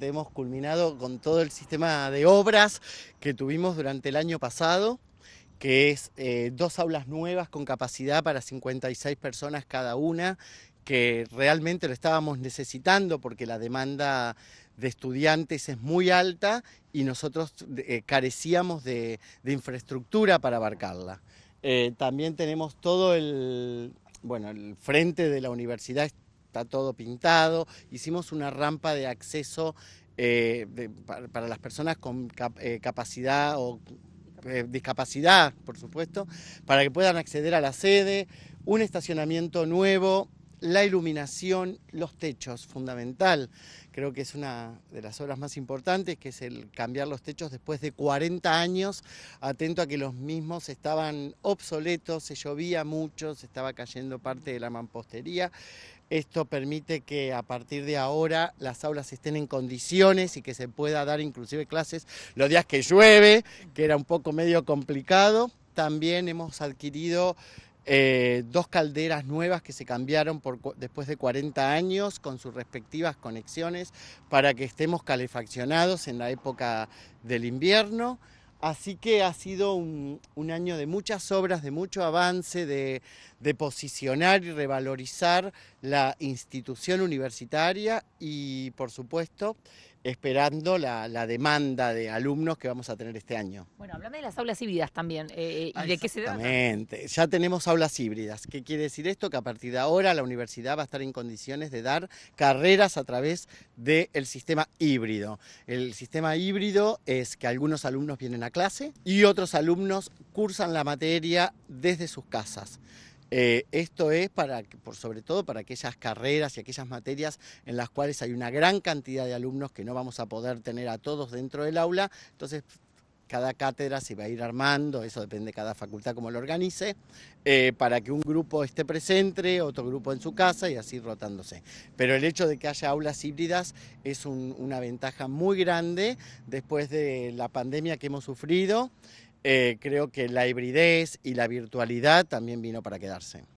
Hemos culminado con todo el sistema de obras que tuvimos durante el año pasado, que es eh, dos aulas nuevas con capacidad para 56 personas cada una, que realmente lo estábamos necesitando porque la demanda de estudiantes es muy alta y nosotros eh, carecíamos de, infraestructura para abarcarla. Eh, también tenemos todo el, bueno, el frente de la universidad está todo pintado, hicimos una rampa de acceso eh, para, las personas con eh, capacidad o eh, discapacidad, por supuesto, para que puedan acceder a la sede, un estacionamiento nuevo la iluminación, los techos, fundamental. Creo que es una de las obras más importantes, que es el cambiar los techos después de 40 años, atento a que los mismos estaban obsoletos, se llovía mucho, se estaba cayendo parte de la mampostería. Esto permite que a partir de ahora las aulas estén en condiciones y que se pueda dar inclusive clases los días que llueve, que era un poco medio complicado. También hemos adquirido eh, dos calderas nuevas que se cambiaron después de 40 años con sus respectivas conexiones para que estemos calefaccionados en la época del invierno. Así que ha sido un, año de muchas obras, de mucho avance, de posicionar y revalorizar la institución universitaria y, por supuesto, esperando la, demanda de alumnos que vamos a tener este año. Bueno, háblame de las aulas híbridas también, eh, eh, ¿y de qué se trata? Exactamente, ya tenemos aulas híbridas. ¿Qué quiere decir esto? Que a partir de ahora la universidad va a estar en condiciones de dar carreras a través del sistema híbrido. El sistema híbrido es que algunos alumnos vienen a clase y otros alumnos cursan la materia desde sus casas. Eh, esto es para, por sobre todo para aquellas carreras y aquellas materias en las cuales hay una gran cantidad de alumnos que no vamos a poder tener a todos dentro del aula. Entonces, cada cátedra se va a ir armando, eso depende de cada facultad como lo organice, eh, para que un grupo esté presente, otro grupo en su casa y así rotándose. Pero el hecho de que haya aulas híbridas es una ventaja muy grande después de la pandemia que hemos sufrido. Eh, creo que la hibridez y la virtualidad también vino para quedarse.